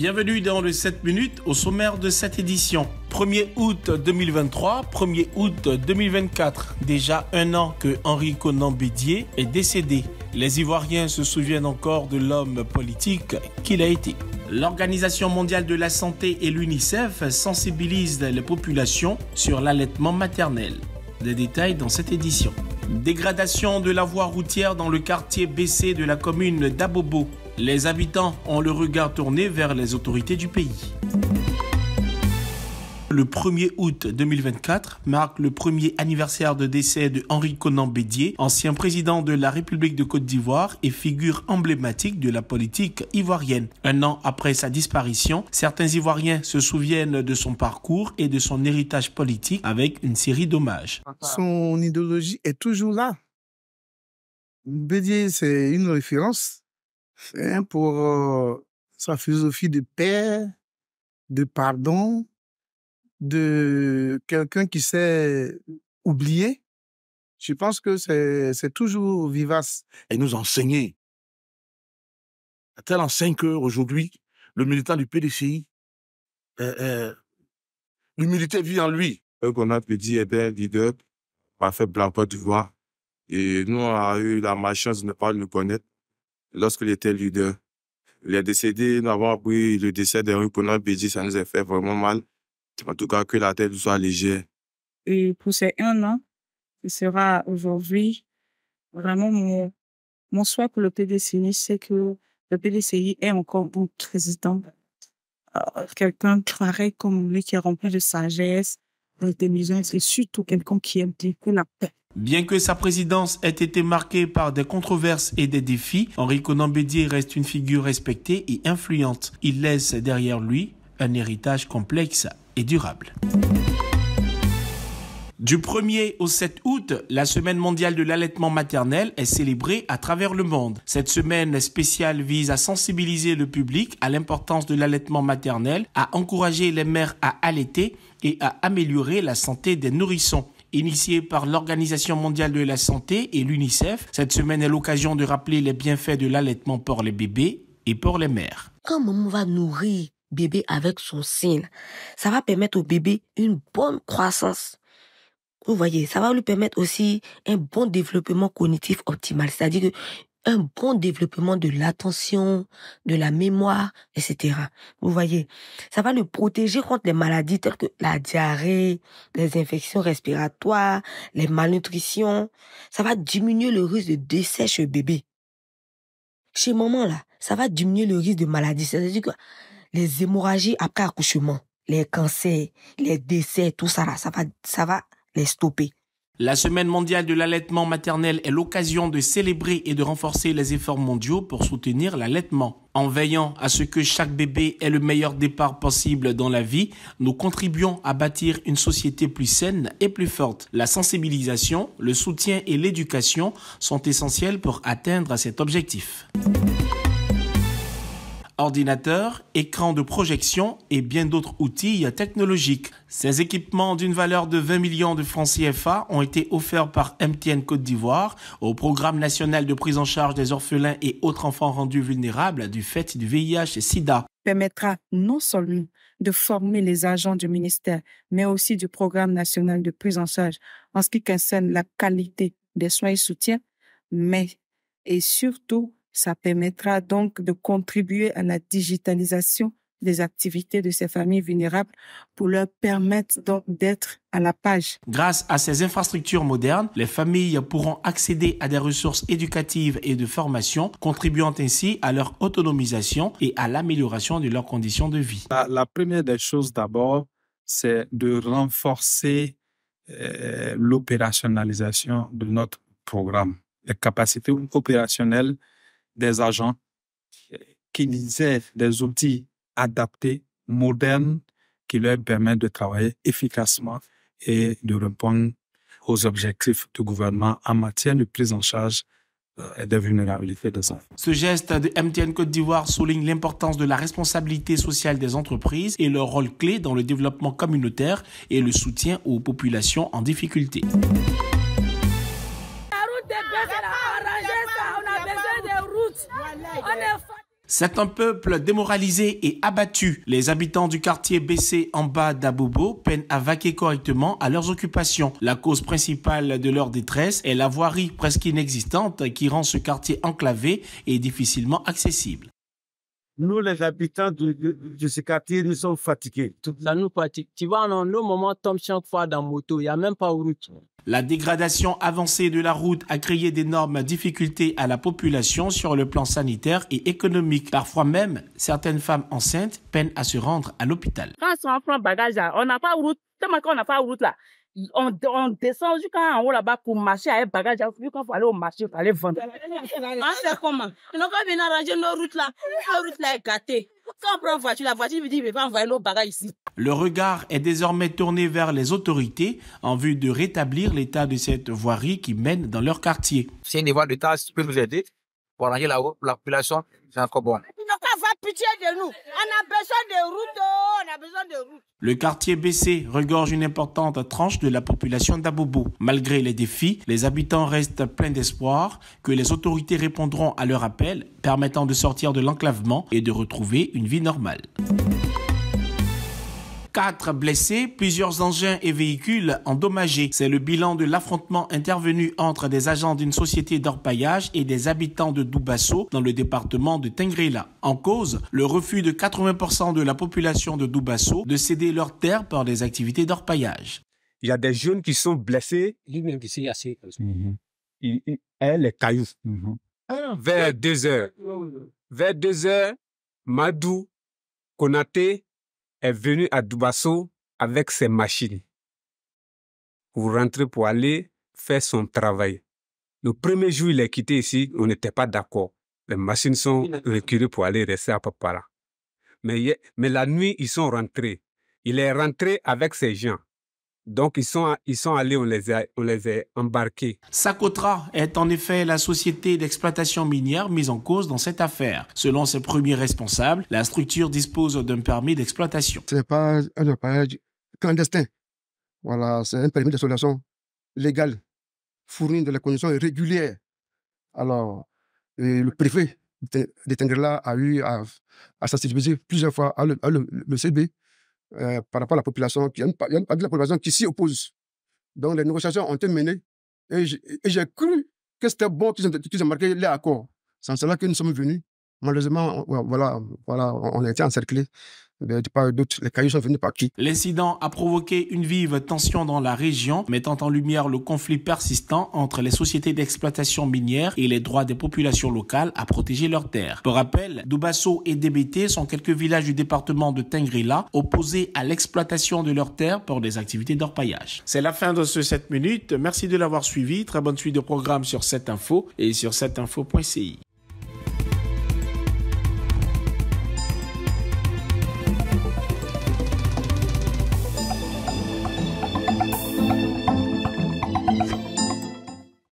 bienvenue dans le 7 minutes au sommaire de cette édition. 1er août 2023, 1er août 2024, déjà un an que Henri Conan Bédier est décédé. Les Ivoiriens se souviennent encore de l'homme politique qu'il a été. L'Organisation mondiale de la santé et l'UNICEF sensibilisent les populations sur l'allaitement maternel. Des détails dans cette édition. Dégradation de la voie routière dans le quartier BC de la commune d'Abobo. Les habitants ont le regard tourné vers les autorités du pays. Le 1er août 2024 marque le premier anniversaire de décès de Henri Conan Bédier, ancien président de la République de Côte d'Ivoire et figure emblématique de la politique ivoirienne. Un an après sa disparition, certains Ivoiriens se souviennent de son parcours et de son héritage politique avec une série d'hommages. Son idéologie est toujours là. Bédier, c'est une référence pour euh, sa philosophie de paix, de pardon, de quelqu'un qui s'est oublié. Je pense que c'est toujours vivace. Et nous enseigner. À enseigne qu'aujourd'hui, le militant du PDCI, euh, euh, l'humilité vit en lui. Qu'on a eh leader, faire blanc, pas du Et nous, on a eu la malchance de ne pas le connaître lorsqu'il était leader. Il est décédé avons appris le décès de Rupona Bédi, ça nous a fait vraiment mal. En tout cas, que la tête soit légère. Et pour ces un an, ce sera aujourd'hui vraiment mon, mon souhait pour le PDCI, c'est que le PDCI est encore un président, euh, quelqu'un pareil comme lui qui est rempli de sagesse, de d'intelligence et surtout quelqu'un qui aime que la paix. Bien que sa présidence ait été marquée par des controverses et des défis, Henri Conan reste une figure respectée et influente. Il laisse derrière lui un héritage complexe et durable. Du 1er au 7 août, la Semaine mondiale de l'allaitement maternel est célébrée à travers le monde. Cette semaine spéciale vise à sensibiliser le public à l'importance de l'allaitement maternel, à encourager les mères à allaiter et à améliorer la santé des nourrissons initiée par l'Organisation mondiale de la santé et l'UNICEF cette semaine est l'occasion de rappeler les bienfaits de l'allaitement pour les bébés et pour les mères. Quand on va nourrir bébé avec son sein, ça va permettre au bébé une bonne croissance. Vous voyez, ça va lui permettre aussi un bon développement cognitif optimal. C'est-à-dire que un bon développement de l'attention, de la mémoire, etc. Vous voyez, ça va le protéger contre les maladies telles que la diarrhée, les infections respiratoires, les malnutritions. Ça va diminuer le risque de décès chez bébé. Chez maman, là, ça va diminuer le risque de maladies. C'est-à-dire que les hémorragies après accouchement, les cancers, les décès, tout ça, là, ça va, ça va les stopper. La semaine mondiale de l'allaitement maternel est l'occasion de célébrer et de renforcer les efforts mondiaux pour soutenir l'allaitement. En veillant à ce que chaque bébé ait le meilleur départ possible dans la vie, nous contribuons à bâtir une société plus saine et plus forte. La sensibilisation, le soutien et l'éducation sont essentiels pour atteindre cet objectif ordinateurs, écrans de projection et bien d'autres outils technologiques. Ces équipements d'une valeur de 20 millions de francs CFA ont été offerts par MTN Côte d'Ivoire au programme national de prise en charge des orphelins et autres enfants rendus vulnérables du fait du VIH et SIDA. Permettra non seulement de former les agents du ministère, mais aussi du programme national de prise en charge en ce qui concerne la qualité des soins et soutiens, mais et surtout ça permettra donc de contribuer à la digitalisation des activités de ces familles vulnérables pour leur permettre donc d'être à la page. Grâce à ces infrastructures modernes, les familles pourront accéder à des ressources éducatives et de formation, contribuant ainsi à leur autonomisation et à l'amélioration de leurs conditions de vie. La, première des choses d'abord, c'est de renforcer euh, l'opérationnalisation de notre programme. Les capacités opérationnelles des agents qui utilisent des outils adaptés, modernes, qui leur permettent de travailler efficacement et de répondre aux objectifs du gouvernement en matière de prise en charge euh, et de vulnérabilité des enfants. Ce geste de MTN Côte d'Ivoire souligne l'importance de la responsabilité sociale des entreprises et leur rôle clé dans le développement communautaire et le soutien aux populations en difficulté. C'est un peuple démoralisé et abattu. Les habitants du quartier baissé en bas d'Abobo peinent à vaquer correctement à leurs occupations. La cause principale de leur détresse est la voirie presque inexistante qui rend ce quartier enclavé et difficilement accessible nous, les habitants de, ce quartier, nous sommes fatigués. Tout ça nous fatigue. Tu vois, non, nos moments tombent chaque fois dans moto. Il n'y a même pas de route. La dégradation avancée de la route a créé d'énormes difficultés à la population sur le plan sanitaire et économique. Parfois même, certaines femmes enceintes peinent à se rendre à l'hôpital. Quand on prend bagage, on n'a pas de route. Tellement n'a pas de route là on, on descend jusqu'en haut là-bas pour marcher avec bagage. Vu qu'on fallait au marché, il fallait vendre. On sait comment. Nous on bien arranger nos routes là. La route là est gâtée. Quand on prend voiture, la voiture me dit, je va envoyer nos bagages ici. Le regard est désormais tourné vers les autorités en vue de rétablir l'état de cette voirie qui mène dans leur quartier. Si un de d'État peut nous aider pour arranger la, la population, c'est encore bon. Le quartier BC regorge une importante tranche de la population d'Abobo. Malgré les défis, les habitants restent pleins d'espoir que les autorités répondront à leur appel, permettant de sortir de l'enclavement et de retrouver une vie normale. 4 blessés, plusieurs engins et véhicules endommagés. C'est le bilan de l'affrontement intervenu entre des agents d'une société d'orpaillage et des habitants de Doubasso dans le département de Tengrela. En cause, le refus de 80% de la population de Doubasso de céder leurs terres par des activités d'orpaillage. Il y a des jeunes qui sont blessés. Lui-même qui s'est assez. Mhm. Il, elle, est cailloux. Mhm. Vers deux heures. Vers deux heures, Madou, Konate est venu à Dubasso avec ses machines Vous rentrez pour aller faire son travail. Le premier jour, il est quitté ici, on n'était pas d'accord. Les machines sont reculées pour aller rester à Papara. Mais, mais la nuit, ils sont rentrés. Il est rentré avec ses gens. Donc, ils sont, ils sont allés, on les, a, on les a embarqués. Sakotra est en effet la société d'exploitation minière mise en cause dans cette affaire. Selon ses premiers responsables, la structure dispose d'un permis d'exploitation. Ce n'est pas un appareil clandestin. Voilà, c'est un permis d'exploitation légal, fourni dans les conditions régulières. Alors, le préfet de Tengrela a eu à, à plusieurs fois à le CB euh, par rapport à la population. Il y, a une, partie de la population qui s'y oppose. Donc, les négociations ont été menées et j'ai cru que c'était bon qu'ils aient, marqué les accords. C'est en cela que nous sommes venus. Malheureusement, voilà, voilà, on a été encerclés. Ben, L'incident a provoqué une vive tension dans la région, mettant en lumière le conflit persistant entre les sociétés d'exploitation minière et les droits des populations locales à protéger leurs terres. Pour rappel, Dubasso et DBT sont quelques villages du département de Tengrila opposés à l'exploitation de leurs terres pour des activités d'orpaillage. C'est la fin de ce 7 minutes. Merci de l'avoir suivi. Très bonne suite de programme sur cette Info et sur 7